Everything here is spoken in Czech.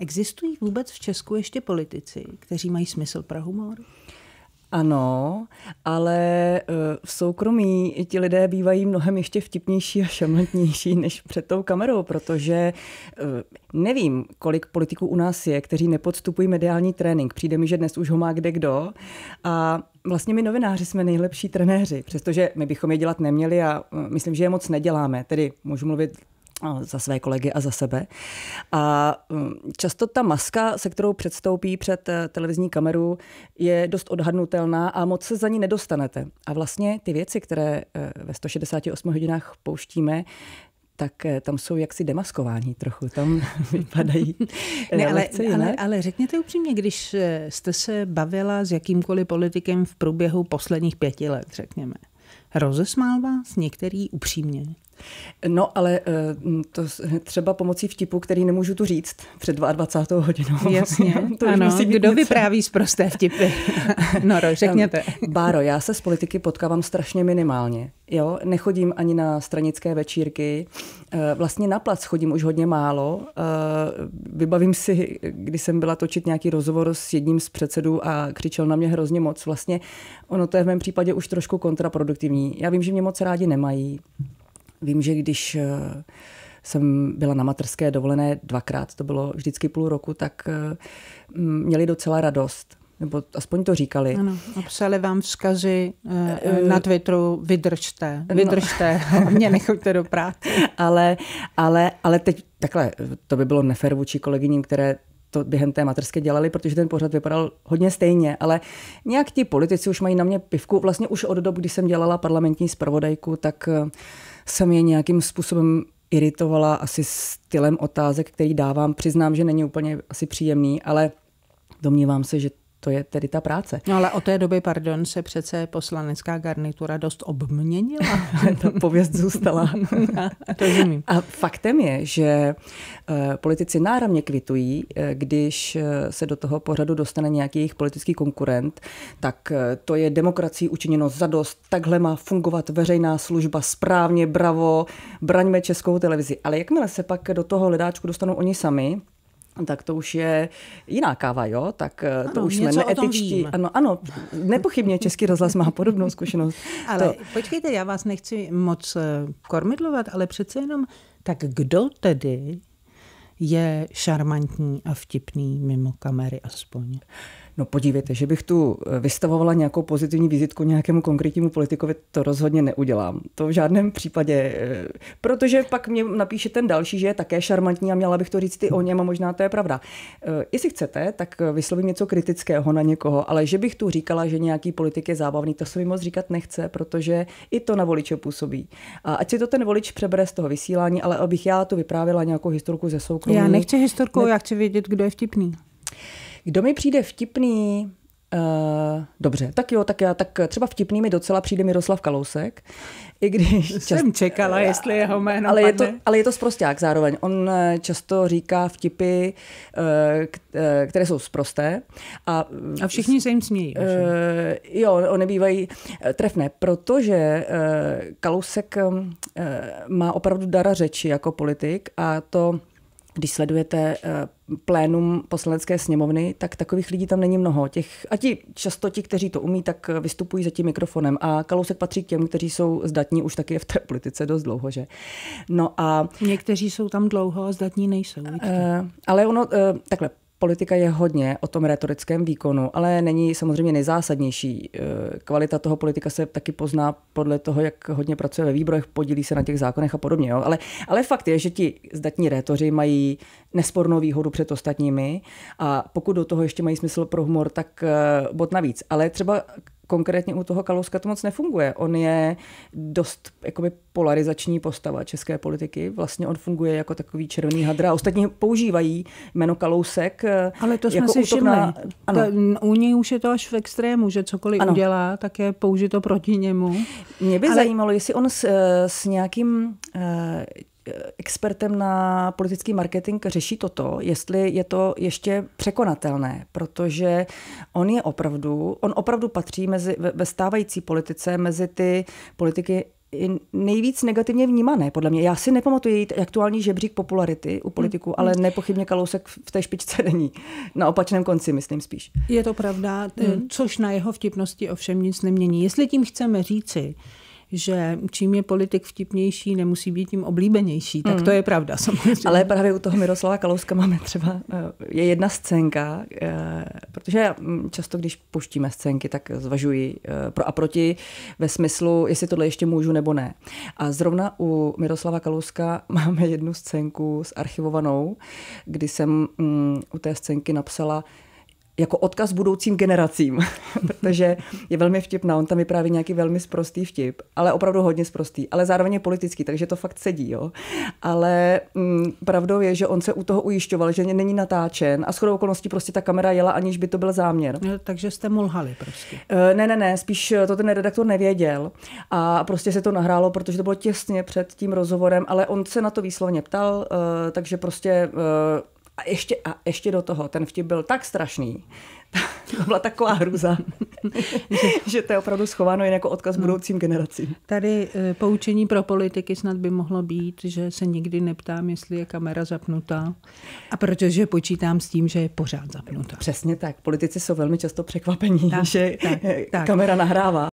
Existují vůbec v Česku ještě politici, kteří mají smysl pro humor? Ano, ale eh, v soukromí ti lidé bývají mnohem ještě vtipnější a šamletnější, než před tou kamerou, protože eh, nevím, kolik politiků u nás je, kteří nepodstupují mediální trénink. Přijde mi, že dnes už ho má kde kdo. A vlastně my novináři jsme nejlepší trenéři, přestože my bychom je dělat neměli a eh, myslím, že je moc neděláme. Tedy můžu mluvit za své kolegy a za sebe. A mm, často ta maska, se kterou předstoupí před eh, televizní kameru, je dost odhadnutelná a moc se za ní nedostanete. A vlastně ty věci, které eh, ve 168 hodinách pouštíme, tak eh, tam jsou jaksi demaskování trochu, tam vypadají ne, ale, lehce Ale, ale řekněte upřímně, když jste se bavila s jakýmkoliv politikem v průběhu posledních pěti let, řekněme, rozesmál vás některý upřímně? No, ale eh, to hm, třeba pomocí vtipu, který nemůžu tu říct před 22. hodinou. Jasně, to ano, musí být kdo něco. vypráví z prosté vtipy? No, řekněte. Ehm, Báro, já se s politiky potkávám strašně minimálně. Jo, nechodím ani na stranické večírky. Eh, vlastně na plac chodím už hodně málo. Eh, vybavím si, když jsem byla točit nějaký rozhovor s jedním z předsedů a křičel na mě hrozně moc. Vlastně ono to je v mém případě už trošku kontraproduktivní. Já vím, že mě moc rádi nemají. Vím, že když eh, jsem byla na materské dovolené dvakrát, to bylo vždycky půl roku, tak eh, měli docela radost nebo aspoň to říkali. Ano, a psali vám vzkazy eh, na Twitteru, vydržte, no. vydržte, no. mě nechoďte do práce. ale, ale, ale teď takhle, to by bylo nefér vůči kolegyním, které to během té materské dělali, protože ten pořad vypadal hodně stejně, ale nějak ti politici už mají na mě pivku. Vlastně už od dob, kdy jsem dělala parlamentní zpravodajku, tak jsem je nějakým způsobem iritovala asi stylem otázek, který dávám. Přiznám, že není úplně asi příjemný, ale domnívám se, že to je tedy ta práce. No ale od té doby, pardon, se přece poslanecká garnitura dost obměnila. ta pověst zůstala. to rozumím. A faktem je, že eh, politici náramně kvitují, eh, když eh, se do toho pořadu dostane nějaký jejich politický konkurent, tak to je demokracii učiněno zadost, takhle má fungovat veřejná služba správně, bravo, braňme českou televizi. Ale jakmile se pak do toho hledáčku dostanou oni sami, tak to už je jiná káva, jo? Tak eh, ano, to už jsme neetičtí. Ano, ano, nepochybně Český rozhlas má podobnou zkušenost. ale to... počkejte, já vás nechci moc eh, kormidlovat, ale přece jenom, tak kdo tedy je šarmantní a vtipný mimo kamery aspoň? No podívejte, že bych tu eh, vystavovala nějakou pozitivní vizitku nějakému konkrétnímu politikovi, to rozhodně neudělám. To v žádném případě, eh, protože pak mě napíše ten další, že je také šarmantní a měla bych to říct i o něm a možná to je pravda. Eh, jestli chcete, tak vyslovím něco kritického na někoho, ale že bych tu říkala, že nějaký politik je zábavný, to se mi moc říkat nechce, protože i to na voliče působí. A ať si to ten volič přebere z toho vysílání, ale abych já tu vyprávěla nějakou historku ze soukromí. Já nechci historku, ne... já chci vědět, kdo je vtipný. Kdo mi přijde vtipný, Uh, dobře, tak jo, tak já, tak třeba vtipný mi docela přijde Miroslav Kalousek, i když... Čas... Jsem čekala, jestli jeho jméno ale je, to, ale je to sprosták zároveň. On eh, často říká vtipy, eh, které jsou sprosté. A, a všichni se jim smějí. Uh, jo, oni bývají trefné, protože Kalousek má opravdu dara řeči jako politik a to když sledujete eh, plénum poslanecké sněmovny, tak takových lidí tam není mnoho. Těch, a ti, často ti, kteří to umí, tak eh, vystupují za tím mikrofonem. A Kalousek patří k těm, kteří jsou zdatní už taky v té politice dost dlouho, že? No a... Někteří jsou tam dlouho a zdatní nejsou. Uh, ale ono, uh, takhle, politika je hodně o tom retorickém výkonu, ale není samozřejmě nejzásadnější. E, kvalita toho politika se taky pozná podle toho, jak hodně pracuje ve výborech, podílí se na těch zákonech a podobně. Jo. Ale, ale fakt je, že ti zdatní rétoři mají nespornou výhodu před ostatními a pokud do toho ještě mají smysl pro humor, tak e, bod navíc. Ale třeba konkrétně u toho Kalouska to moc nefunguje. On je dost jakoby, polarizační postava české politiky. Vlastně on funguje jako takový červený hadra. Ostatní používají jméno Kalousek. Eh, Ale to jsme jako si všimli. Na... u něj už je to až v extrému, že cokoliv ano. udělá, tak je použito proti němu. Mě by Ale... zajímalo, jestli on s, eh, s nějakým eh, expertem na politický marketing řeší toto, jestli je to ještě překonatelné, protože on je opravdu, on opravdu patří mezi, ve stávající politice mezi ty politiky nejvíc negativně vnímané, podle mě. Já si nepamatuji jít aktuální žebřík popularity u politiků, ale hmm. nepochybně Kalousek v té špičce není. Na opačném konci, myslím spíš. Je to pravda, hmm. což na jeho vtipnosti ovšem nic nemění. Jestli tím chceme říci, že čím je politik vtipnější, nemusí být tím oblíbenější. Tak to mhm. je pravda samozřejmě. Ale právě u toho Miroslava Kalouska máme třeba, eh, je jedna scénka, eh, protože já mm, často, když puštíme scénky, tak zvažuji eh, pro a proti ve smyslu, jestli tohle ještě můžu nebo ne. A zrovna u Miroslava Kalouska máme jednu scénku s archivovanou, kdy jsem mm, u té scénky napsala, jako odkaz budoucím generacím, protože je velmi vtipná, on tam vypráví nějaký velmi sprostý vtip, ale opravdu hodně sprostý, ale zároveň je politický, takže to fakt sedí, jo. Ale mm, pravdou je, že on se u toho ujišťoval, že není natáčen a shodou okolností prostě ta kamera jela, aniž by to byl záměr. No, takže jste mu lhali prostě. Eh, ne, ne, ne, spíš eh, to ten redaktor nevěděl a prostě se to nahrálo, protože to bylo těsně před tím rozhovorem, ale on se na to výslovně ptal, eh, takže prostě a ještě, a ještě do toho, ten vtip byl tak strašný, to byla taková hruza, že to je opravdu schováno jen jako odkaz no. budoucím generacím. Tady e, poučení pro politiky snad by mohlo být, že se nikdy neptám, jestli je kamera zapnutá, a protože počítám s tím, že je pořád zapnutá. Přesně tak. Politici jsou velmi často překvapení, tak, že tak, e, tak. kamera nahrává.